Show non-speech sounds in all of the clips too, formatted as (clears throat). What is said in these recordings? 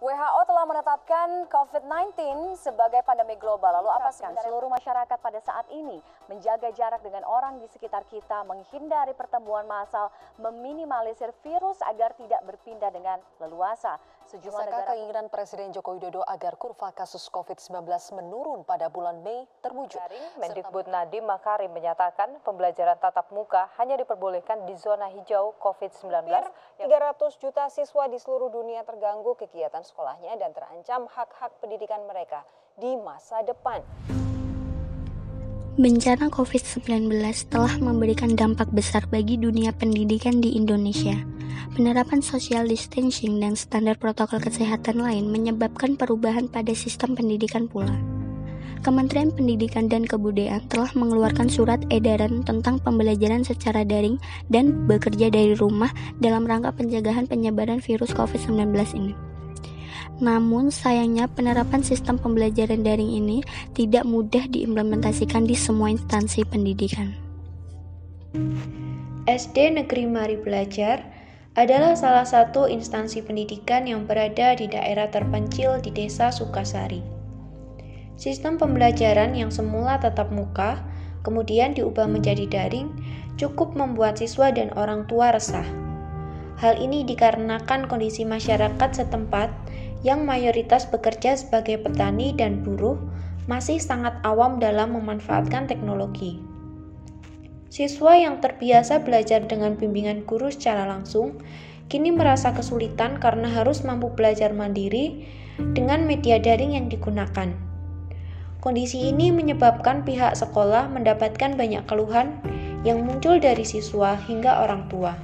WHO telah menetapkan COVID-19 sebagai pandemi global. Lalu apa sebenarnya seluruh masyarakat pada saat ini menjaga jarak dengan orang di sekitar kita, menghindari pertemuan massal, meminimalisir virus agar tidak berpindah dengan leluasa. Sejumlah negara... keinginan Presiden Joko Widodo agar kurva kasus COVID-19 menurun pada bulan Mei terwujud. Mendikbud Nadiem Makarim menyatakan pembelajaran tatap muka hanya diperbolehkan di zona hijau COVID-19. Tiga 300 juta siswa di seluruh dunia terganggu kegiatan sekolahnya dan terancam hak-hak pendidikan mereka di masa depan. Bencana COVID-19 telah memberikan dampak besar bagi dunia pendidikan di Indonesia. Penerapan social distancing dan standar protokol kesehatan lain menyebabkan perubahan pada sistem pendidikan pula. Kementerian Pendidikan dan Kebudayaan telah mengeluarkan surat edaran tentang pembelajaran secara daring dan bekerja dari rumah dalam rangka pencegahan penyebaran virus COVID-19 ini. Namun sayangnya penerapan sistem pembelajaran daring ini tidak mudah diimplementasikan di semua instansi pendidikan. SD Negeri Mari Belajar adalah salah satu instansi pendidikan yang berada di daerah terpencil di Desa Sukasari. Sistem pembelajaran yang semula tetap muka kemudian diubah menjadi daring cukup membuat siswa dan orang tua resah. Hal ini dikarenakan kondisi masyarakat setempat yang mayoritas bekerja sebagai petani dan buruh masih sangat awam dalam memanfaatkan teknologi. Siswa yang terbiasa belajar dengan bimbingan guru secara langsung kini merasa kesulitan karena harus mampu belajar mandiri dengan media daring yang digunakan. Kondisi ini menyebabkan pihak sekolah mendapatkan banyak keluhan yang muncul dari siswa hingga orang tua.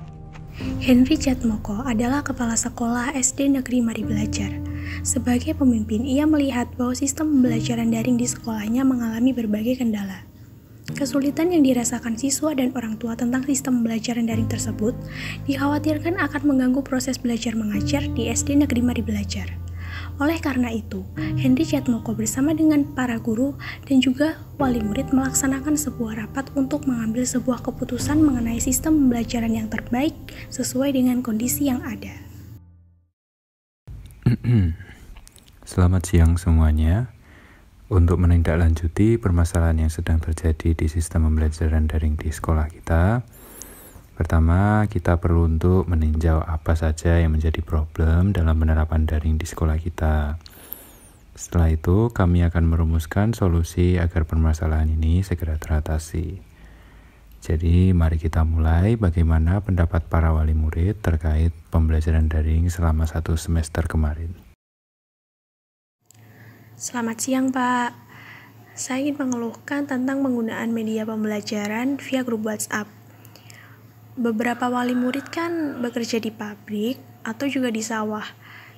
Henry Jatmoko adalah kepala sekolah SD Negeri Mari Belajar. Sebagai pemimpin, ia melihat bahwa sistem pembelajaran daring di sekolahnya mengalami berbagai kendala. Kesulitan yang dirasakan siswa dan orang tua tentang sistem pembelajaran daring tersebut dikhawatirkan akan mengganggu proses belajar mengajar di SD Negeri Mari Belajar. Oleh karena itu, Henry Chatmoko bersama dengan para guru dan juga wali murid melaksanakan sebuah rapat untuk mengambil sebuah keputusan mengenai sistem pembelajaran yang terbaik sesuai dengan kondisi yang ada. (clears throat) Selamat siang semuanya. Untuk menindaklanjuti permasalahan yang sedang terjadi di sistem pembelajaran daring di sekolah kita, pertama kita perlu untuk meninjau apa saja yang menjadi problem dalam penerapan daring di sekolah kita. Setelah itu, kami akan merumuskan solusi agar permasalahan ini segera teratasi. Jadi mari kita mulai bagaimana pendapat para wali murid terkait pembelajaran daring selama satu semester kemarin. Selamat siang Pak, saya ingin mengeluhkan tentang penggunaan media pembelajaran via grup WhatsApp. Beberapa wali murid kan bekerja di pabrik atau juga di sawah,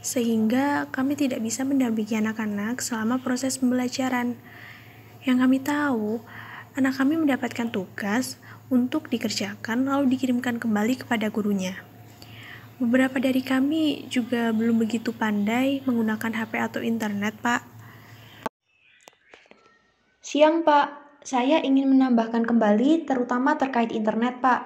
sehingga kami tidak bisa mendampingi anak-anak selama proses pembelajaran. Yang kami tahu, anak kami mendapatkan tugas, untuk dikerjakan lalu dikirimkan kembali kepada gurunya. Beberapa dari kami juga belum begitu pandai menggunakan HP atau internet, Pak. Siang, Pak. Saya ingin menambahkan kembali terutama terkait internet, Pak.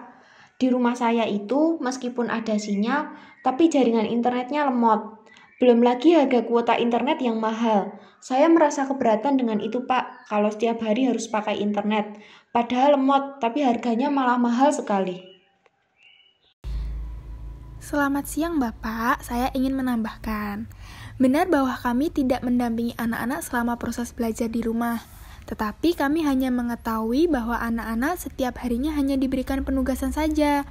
Di rumah saya itu, meskipun ada sinyal, tapi jaringan internetnya lemot. Belum lagi harga kuota internet yang mahal. Saya merasa keberatan dengan itu, Pak, kalau setiap hari harus pakai internet. Padahal lemot, tapi harganya malah mahal sekali. Selamat siang, Bapak. Saya ingin menambahkan. Benar bahwa kami tidak mendampingi anak-anak selama proses belajar di rumah. Tetapi kami hanya mengetahui bahwa anak-anak setiap harinya hanya diberikan penugasan saja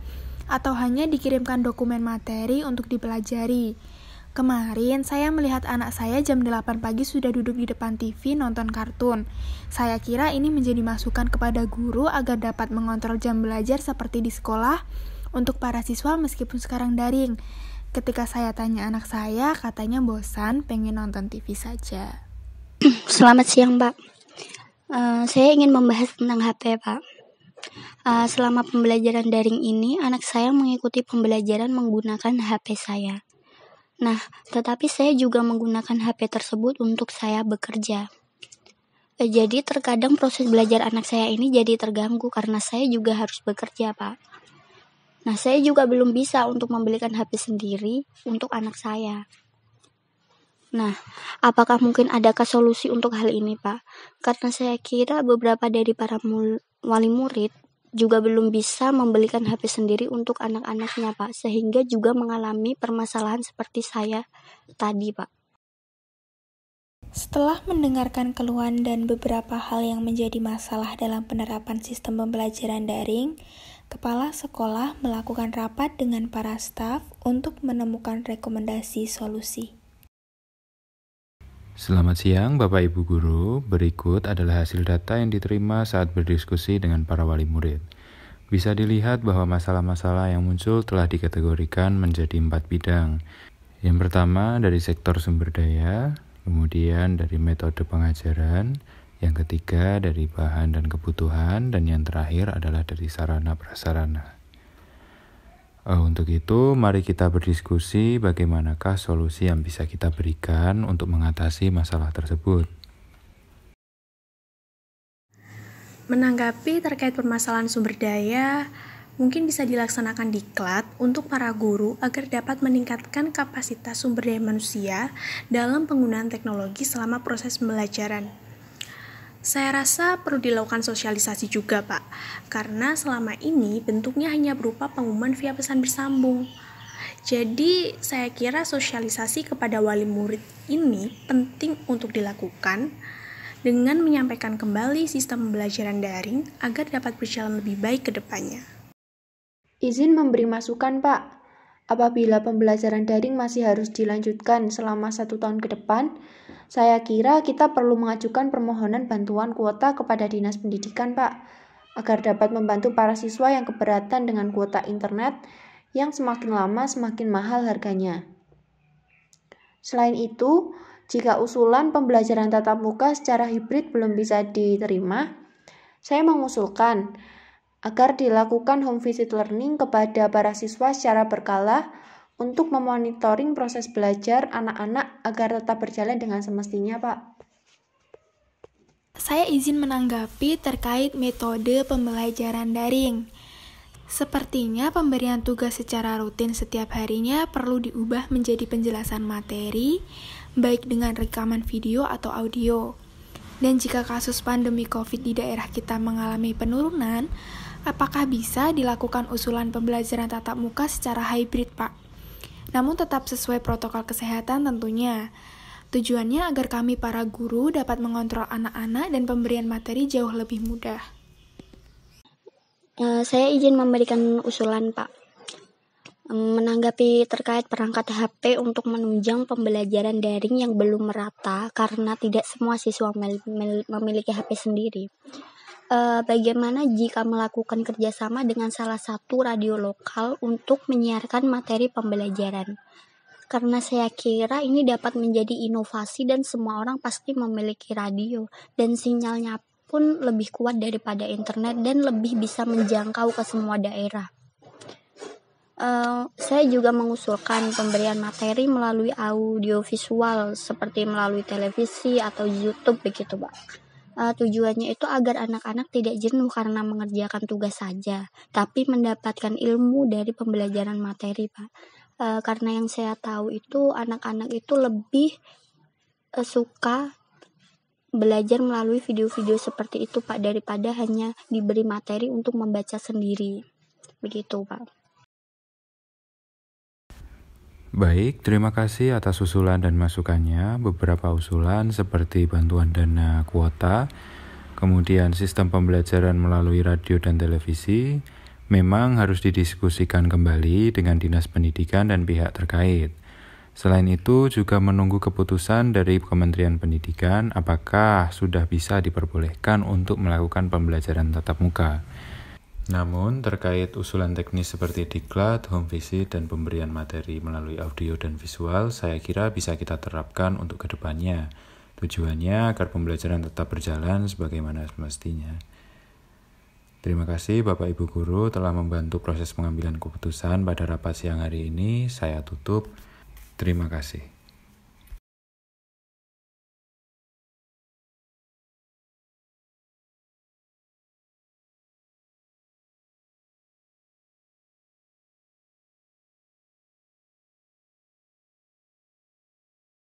atau hanya dikirimkan dokumen materi untuk dipelajari Kemarin saya melihat anak saya jam 8 pagi sudah duduk di depan TV nonton kartun. Saya kira ini menjadi masukan kepada guru agar dapat mengontrol jam belajar seperti di sekolah untuk para siswa meskipun sekarang daring. Ketika saya tanya anak saya, katanya bosan pengen nonton TV saja. (clears throat) Selamat siang, Pak. Uh, saya ingin membahas tentang HP, Pak. Uh, selama pembelajaran daring ini, anak saya mengikuti pembelajaran menggunakan HP saya. Nah, tetapi saya juga menggunakan HP tersebut untuk saya bekerja. E, jadi terkadang proses belajar anak saya ini jadi terganggu karena saya juga harus bekerja, Pak. Nah, saya juga belum bisa untuk membelikan HP sendiri untuk anak saya. Nah, apakah mungkin adakah solusi untuk hal ini, Pak? Karena saya kira beberapa dari para wali murid juga belum bisa membelikan HP sendiri untuk anak-anaknya, Pak, sehingga juga mengalami permasalahan seperti saya tadi, Pak. Setelah mendengarkan keluhan dan beberapa hal yang menjadi masalah dalam penerapan sistem pembelajaran daring, kepala sekolah melakukan rapat dengan para staf untuk menemukan rekomendasi solusi. Selamat siang Bapak Ibu Guru, berikut adalah hasil data yang diterima saat berdiskusi dengan para wali murid. Bisa dilihat bahwa masalah-masalah yang muncul telah dikategorikan menjadi empat bidang. Yang pertama dari sektor sumber daya, kemudian dari metode pengajaran, yang ketiga dari bahan dan kebutuhan, dan yang terakhir adalah dari sarana prasarana. Eh, untuk itu, mari kita berdiskusi bagaimanakah solusi yang bisa kita berikan untuk mengatasi masalah tersebut. Menanggapi terkait permasalahan sumber daya, mungkin bisa dilaksanakan diklat untuk para guru agar dapat meningkatkan kapasitas sumber daya manusia dalam penggunaan teknologi selama proses pembelajaran. Saya rasa perlu dilakukan sosialisasi juga, Pak, karena selama ini bentuknya hanya berupa pengumuman via pesan bersambung. Jadi, saya kira sosialisasi kepada wali murid ini penting untuk dilakukan dengan menyampaikan kembali sistem pembelajaran daring agar dapat berjalan lebih baik ke depannya. Izin memberi masukan, Pak apabila pembelajaran daring masih harus dilanjutkan selama satu tahun ke depan, saya kira kita perlu mengajukan permohonan bantuan kuota kepada Dinas Pendidikan, Pak, agar dapat membantu para siswa yang keberatan dengan kuota internet yang semakin lama semakin mahal harganya. Selain itu, jika usulan pembelajaran tatap muka secara hibrid belum bisa diterima, saya mengusulkan agar dilakukan home visit learning kepada para siswa secara berkala untuk memonitoring proses belajar anak-anak agar tetap berjalan dengan semestinya, Pak. Saya izin menanggapi terkait metode pembelajaran daring. Sepertinya pemberian tugas secara rutin setiap harinya perlu diubah menjadi penjelasan materi, baik dengan rekaman video atau audio. Dan jika kasus pandemi COVID di daerah kita mengalami penurunan, apakah bisa dilakukan usulan pembelajaran tatap muka secara hybrid, Pak? Namun tetap sesuai protokol kesehatan tentunya. Tujuannya agar kami para guru dapat mengontrol anak-anak dan pemberian materi jauh lebih mudah. Eh, saya izin memberikan usulan, Pak. Menanggapi terkait perangkat HP untuk menunjang pembelajaran daring yang belum merata karena tidak semua siswa memiliki HP sendiri uh, bagaimana jika melakukan kerjasama dengan salah satu radio lokal untuk menyiarkan materi pembelajaran. Karena saya kira ini dapat menjadi inovasi dan semua orang pasti memiliki radio dan sinyalnya pun lebih kuat daripada internet dan lebih bisa menjangkau ke semua daerah. Uh, saya juga mengusulkan pemberian materi melalui audiovisual seperti melalui televisi atau YouTube begitu, Pak uh, tujuannya itu agar anak-anak tidak jenuh karena mengerjakan tugas saja, tapi mendapatkan ilmu dari pembelajaran materi, Pak. Uh, karena yang saya tahu itu anak-anak itu lebih uh, suka belajar melalui video-video seperti itu, Pak, daripada hanya diberi materi untuk membaca sendiri. Begitu, Pak. Baik, terima kasih atas usulan dan masukannya. Beberapa usulan seperti bantuan dana kuota, kemudian sistem pembelajaran melalui radio dan televisi, memang harus didiskusikan kembali dengan Dinas Pendidikan dan pihak terkait. Selain itu, juga menunggu keputusan dari Kementerian Pendidikan apakah sudah bisa diperbolehkan untuk melakukan pembelajaran tatap muka. Namun, terkait usulan teknis seperti diklat, home visit, dan pemberian materi melalui audio dan visual, saya kira bisa kita terapkan untuk kedepannya. Tujuannya agar pembelajaran tetap berjalan sebagaimana semestinya. Terima kasih Bapak Ibu Guru telah membantu proses pengambilan keputusan pada rapat siang hari ini. Saya tutup. Terima kasih.